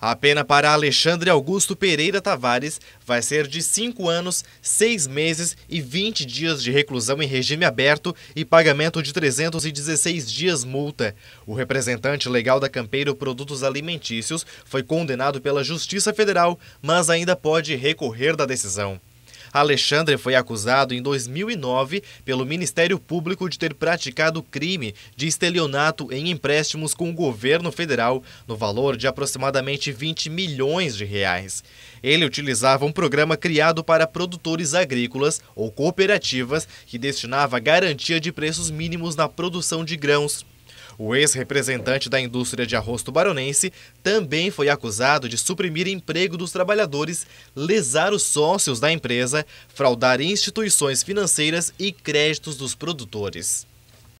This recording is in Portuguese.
A pena para Alexandre Augusto Pereira Tavares vai ser de 5 anos, 6 meses e 20 dias de reclusão em regime aberto e pagamento de 316 dias multa. O representante legal da Campeiro Produtos Alimentícios foi condenado pela Justiça Federal, mas ainda pode recorrer da decisão. Alexandre foi acusado em 2009 pelo Ministério Público de ter praticado crime de estelionato em empréstimos com o governo federal no valor de aproximadamente 20 milhões de reais. Ele utilizava um programa criado para produtores agrícolas ou cooperativas que destinava garantia de preços mínimos na produção de grãos. O ex-representante da indústria de arroz tubaronense também foi acusado de suprimir emprego dos trabalhadores, lesar os sócios da empresa, fraudar instituições financeiras e créditos dos produtores.